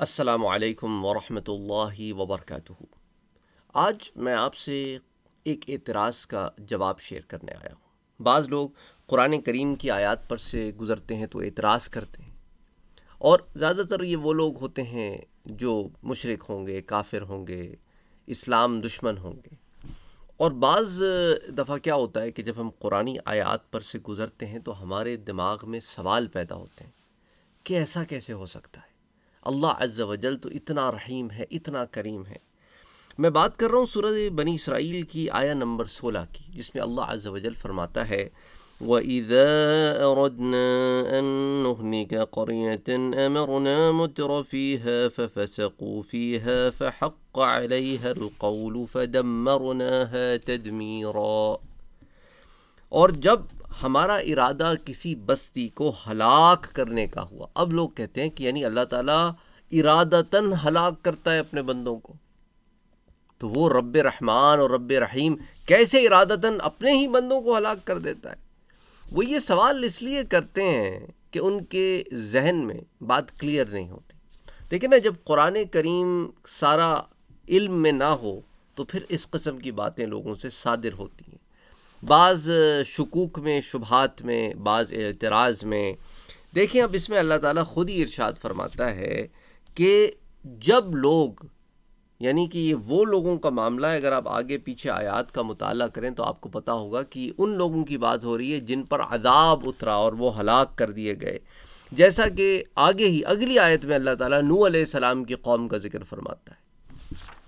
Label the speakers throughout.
Speaker 1: अस्सलाम वालेकुम वरहमतुल्लाहि वबरकातुहू आज मैं आपसे एक एतराज़ का जवाब शेयर करने आया हूँ बाज़ लोग कुरान करीम की आयत पर से गुज़रते हैं तो एतराज़ करते हैं और ज़्यादातर ये वो लोग होते हैं जो मुशरक होंगे काफिर होंगे इस्लाम दुश्मन होंगे और बाज़ दफ़ा क्या होता है कि जब हम कुरानी आयात पर से गुज़रते हैं तो हमारे दिमाग में सवाल पैदा होते हैं कि ऐसा कैसे हो सकता है अल्लाह अज़ वजल तो इतना रहीम है इतना करीम है मैं बात कर रहा हूँ सूरज बनी इसराइल की आया नंबर सोलह की जिसमें अल्लाह अज़ वजल फरमाता है وإذا أردنا और जब हमारा इरादा किसी बस्ती को हलाक करने का हुआ अब लोग कहते हैं कि यानी अल्लाह ताला इरादतन हलाक करता है अपने बंदों को तो वो रब रहमान और रब रहीम कैसे इरादतन अपने ही बंदों को हलाक कर देता है वो ये सवाल इसलिए करते हैं कि उनके जहन में बात क्लियर नहीं होती देखिए ना जब कुरान करीम सारा इल्म में ना हो तो फिर इस कस्म की बातें लोगों से सादिर होती हैं बाज़ शकूक में शुभात में बाज़ एतराज़ में देखें अब इसमें अल्लाह ताला ख़ुद ही इरशाद फरमाता है कि जब लोग यानी कि ये वो लोगों का मामला है अगर आप आगे पीछे आयात का मताल करें तो आपको पता होगा कि उन लोगों की बात हो रही है जिन पर अदाब उतरा और वो हलाक कर दिए गए जैसा कि आगे ही अगली आयत में अल्लाह ताला नू सलाम की कौम का जिक्र फरमाता है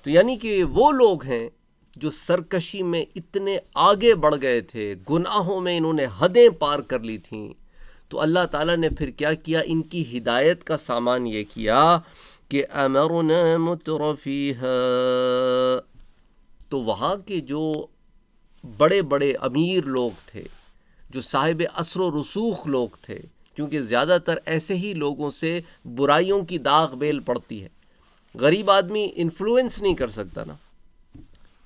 Speaker 1: तो यानी कि वो लोग हैं जो सरकशी में इतने आगे बढ़ गए थे गुनाहों में इन्होंने हदें पार कर ली थीं तो अल्लाह ताला ने फिर क्या किया इनकी हिदायत का सामान ये किया कि अमर मुतरफी तो वहाँ के जो बड़े बड़े अमीर लोग थे जो साहिब असर रसूख लोग थे क्योंकि ज़्यादातर ऐसे ही लोगों से बुराइयों की दाग बेल पड़ती है गरीब आदमी इन्फ्लुएंस नहीं कर सकता ना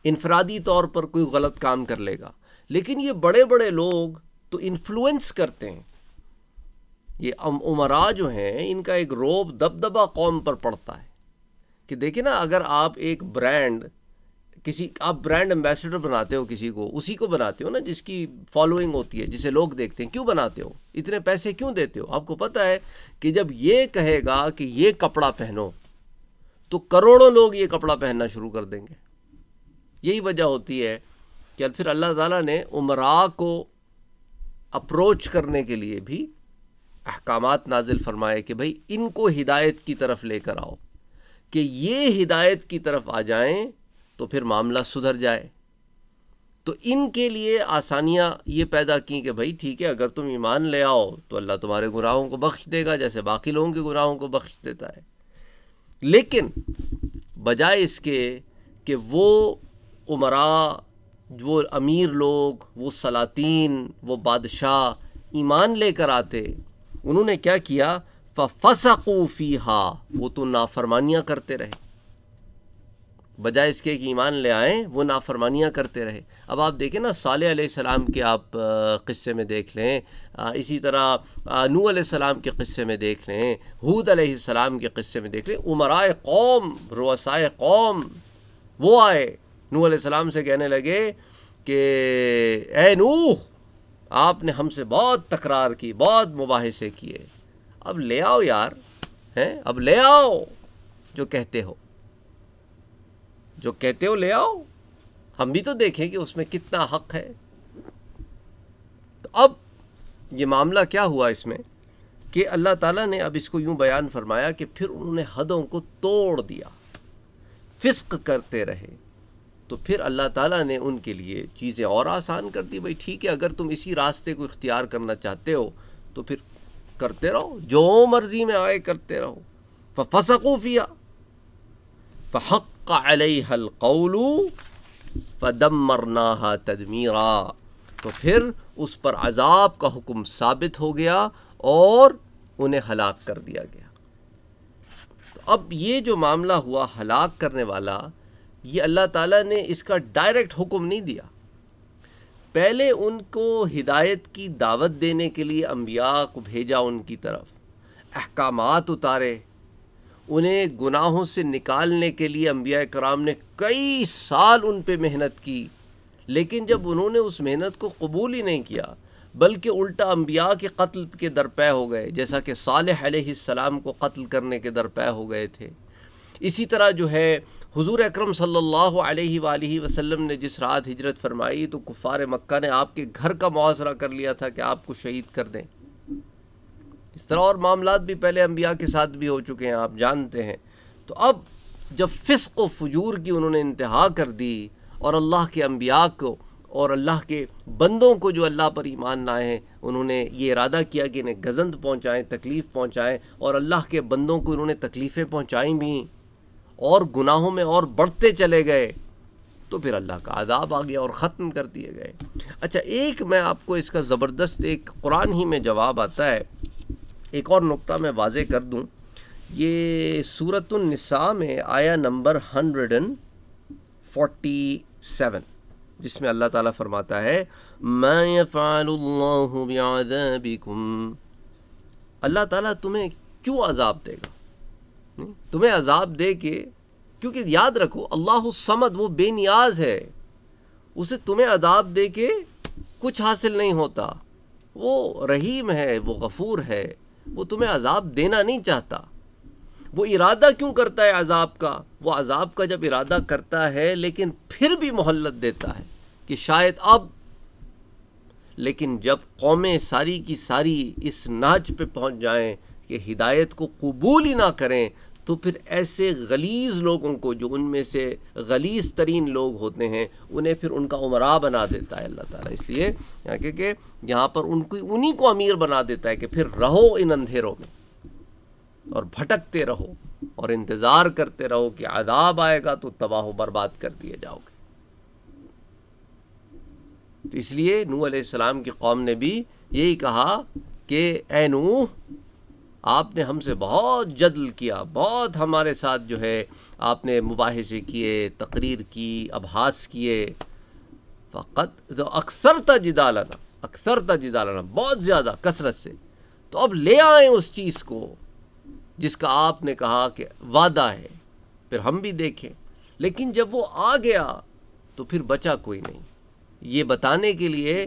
Speaker 1: इनफरादी तौर पर कोई गलत काम कर लेगा लेकिन ये बड़े बड़े लोग तो इन्फ्लुएंस करते हैं ये उमरा जो हैं इनका एक रोब दबदबा कौम पर पड़ता है कि देखिए ना अगर आप एक ब्रांड किसी आप ब्रांड एम्बेसडर बनाते हो किसी को उसी को बनाते हो ना जिसकी फॉलोइंग होती है जिसे लोग देखते हैं क्यों बनाते हो इतने पैसे क्यों देते हो आपको पता है कि जब ये कहेगा कि ये कपड़ा पहनो तो करोड़ों लोग ये कपड़ा पहनना शुरू कर देंगे यही वजह होती है कि फिर अल्लाह ताला ने उमरा को अप्रोच करने के लिए भी अहकाम नाजिल फरमाए कि भाई इनको हिदायत की तरफ लेकर आओ कि ये हिदायत की तरफ आ जाएं तो फिर मामला सुधर जाए तो इनके लिए आसानियाँ ये पैदा की कि भाई ठीक है अगर तुम ईमान ले आओ तो अल्लाह तुम्हारे गुनाहों को बख्श देगा जैसे बाकी लोगों के गुनाहों को बख्श देता है लेकिन बजाय इसके कि वो उमरा वो अमीर लोग वो सलातीन वो बादशाह ईमान लेकर आते उन्होंने क्या किया फ़सकूफ़ी हा वो तो नाफरमानियाँ करते रहे बजाय इसके कि ईमान ले आएँ वो नाफरमानियाँ करते रहे अब आप देखें ना साल सलाम के आप क़स्से में देख लें इसी तरह नू सलाम के क़स्से में देख लें हूद सलाम के क़स्से में देख लें उमराए कौम रोसाए कौम वो आए नू सलाम से कहने लगे कि ए नूह आपने हमसे बहुत तकरार की बहुत मुबासे किए अब ले आओ यार हैं अब ले आओ जो कहते हो जो कहते हो ले आओ हम भी तो देखें कि उसमें कितना हक है तो अब ये मामला क्या हुआ इसमें कि अल्लाह ताला ने अब इसको यूं बयान फरमाया कि फिर उन्होंने हदों को तोड़ दिया फिस्क करते रहे तो फिर अल्लाह ताला ने उनके लिए चीज़ें और आसान कर दी भाई ठीक है अगर तुम इसी रास्ते को इख्तियार करना चाहते हो तो फिर करते रहो जो मर्ज़ी में आए करते रहो फसकूफिया फ़हक़ दम मरना तदमीरा तो फिर उस पर अजाब का हुक्म साबित हो गया और उन्हें हलाक कर दिया गया तो अब ये जो मामला हुआ हलाक करने वाला ये अल्लाह ताला ने इसका डायरेक्ट हुक्म नहीं दिया पहले उनको हिदायत की दावत देने के लिए अम्बिया को भेजा उनकी तरफ अहकाम उतारे उन्हें गुनाहों से निकालने के लिए अम्बिया कराम ने कई साल उन पर मेहनत की लेकिन जब उन्होंने उस मेहनत को कबूल ही नहीं किया बल्कि उल्टा अम्बिया के कत्ल के दरपे हो गए जैसा कि साल सलाम को कत्ल करने के दरपे हो गए थे इसी तरह जो है हुजूर अकरम सल्लल्लाहु अलैहि वालैहि वसल्लम ने जिस रात हिजरत फरमाई तो कुफ़ार मक्का ने आपके घर का मुआजरा कर लिया था कि आपको शहीद कर दें इस तरह और मामला भी पहले अम्बिया के साथ भी हो चुके हैं आप जानते हैं तो अब जब फ़िस्क फजूर की उन्होंने इंतहा कर दी और अल्लाह के अम्बिया को और अल्लाह के बंदों को जो अल्लाह पर ईमान लाए हैं उन्होंने ये इरादा किया कि इन्हें गजंद पहुँचाएँ तकलीफ़ पहुँचाएँ और अल्लाह के बंदों को इन्होंने तकलीफ़ें पहुँचाई भी और गुनाहों में और बढ़ते चले गए तो फिर अल्लाह का आदाब आ गया और ख़त्म कर दिए गए अच्छा एक मैं आपको इसका ज़बरदस्त एक कुरान ही में जवाब आता है एक और नुक्ता मैं वाजे कर दूँ ये नसा में आया number hundred and forty seven जिसमें अल्लाह ताला फरमाता है मैं अल्लाह ताला तुम्हें क्यों अजाब देगा तुम्हें अजाब दे के क्योंकि याद रखो अल्लाह समद वो बेनियाज है उसे तुम्हें अदाब दे के कुछ हासिल नहीं होता वो रहीम है वो गफूर है वो तुम्हें अजाब देना नहीं चाहता वो इरादा क्यों करता है अजाब का वो अजाब का जब इरादा करता है लेकिन फिर भी मोहल्लत देता है कि शायद अब लेकिन जब कौमें सारी की सारी इस नाच पे पहुंच जाएं कि हिदायत को कबूल ही ना करें तो फिर ऐसे गलीज़ लोगों को जो उनमें से गलीज़ तरीन लोग होते हैं उन्हें फिर उनका उमरा बना देता है अल्लाह ताला इसलिए यहाँ कि यहाँ पर उनकी उन्हीं को अमीर बना देता है कि फिर रहो इन अंधेरों में और भटकते रहो और इंतज़ार करते रहो कि आदाब आएगा तो तबाह बर्बाद कर दिए जाओगे तो इसलिए नू सलाम की कौम ने भी यही कहा कि ए नूह आपने हमसे बहुत जदल किया बहुत हमारे साथ जो है आपने मुबाहसे किए तकरीर की अभास किए फ़कत तो अक्सर तजिदालाना अक्सर तजिदालाना बहुत ज़्यादा कसरत से तो अब ले आए उस चीज़ को जिसका आपने कहा कि वादा है फिर हम भी देखें लेकिन जब वो आ गया तो फिर बचा कोई नहीं ये बताने के लिए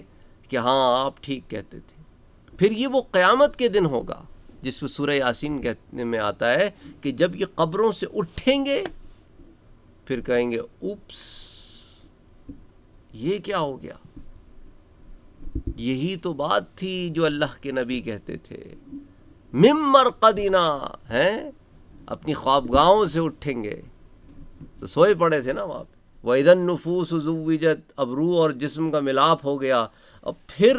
Speaker 1: कि हाँ आप ठीक कहते थे फिर ये वो क़यामत के दिन होगा पर सूर्य यासिन कहने में आता है कि जब ये कब्रों से उठेंगे फिर कहेंगे उप्स ये क्या हो गया यही तो बात थी जो अल्लाह के नबी कहते थे मिमर कदीना हैं अपनी ख्वाब ख्वाबगाहों से उठेंगे तो सोए पड़े थे ना वहाँ पर वैदन नफूस जुविजत अब रूह और जिस्म का मिलाप हो गया अब फिर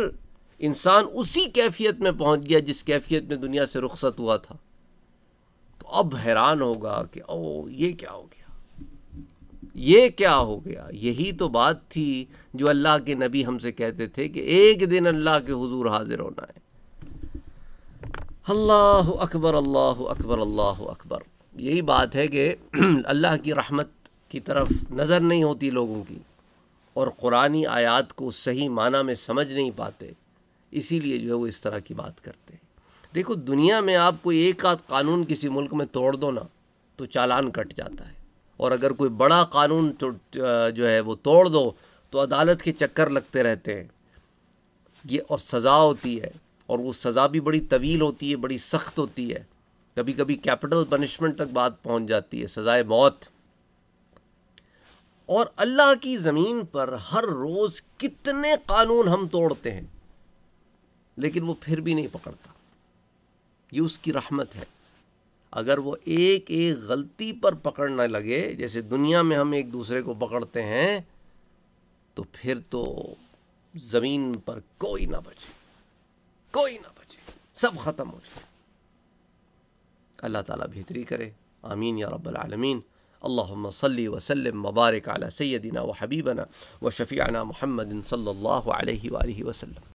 Speaker 1: इंसान उसी कैफियत में पहुंच गया जिस कैफियत में दुनिया से रुखसत हुआ था तो अब हैरान होगा कि ओ ये क्या हो गया ये क्या हो गया यही तो बात थी जो अल्लाह के नबी हमसे कहते थे कि एक दिन अल्लाह के हुजूर हाजिर होना है अल्लाह अकबर अल्लाह अकबर अल्लाह अकबर यही बात है कि अल्लाह की रहमत की तरफ नज़र नहीं होती लोगों की और क़ुरानी आयत को सही माना में समझ नहीं पाते इसीलिए जो है वो इस तरह की बात करते हैं देखो दुनिया में आप कोई एक आध कानून किसी मुल्क में तोड़ दो ना तो चालान कट जाता है और अगर कोई बड़ा कानून तो जो है वो तोड़ दो तो अदालत के चक्कर लगते रहते हैं ये और सज़ा होती है और वो सज़ा भी बड़ी तवील होती है बड़ी सख्त होती है कभी कभी कैपिटल पनिशमेंट तक बात पहुंच जाती है सज़ाए मौत और अल्लाह की ज़मीन पर हर रोज़ कितने कानून हम तोड़ते हैं लेकिन वो फिर भी नहीं पकड़ता ये उसकी रहमत है अगर वो एक एक गलती पर पकड़ने लगे जैसे दुनिया में हम एक दूसरे को पकड़ते हैं तो फिर तो ज़मीन पर कोई ना बचे कोई ना बचे सब ख़त्म हो जाए अल्लाह ताला बेहतरी करे आमीन या रब्बल आलमीन اللهم صل وسلم مبارك على سيدنا وحبيبنا وشفيعنا محمد صلى الله عليه واله وسلم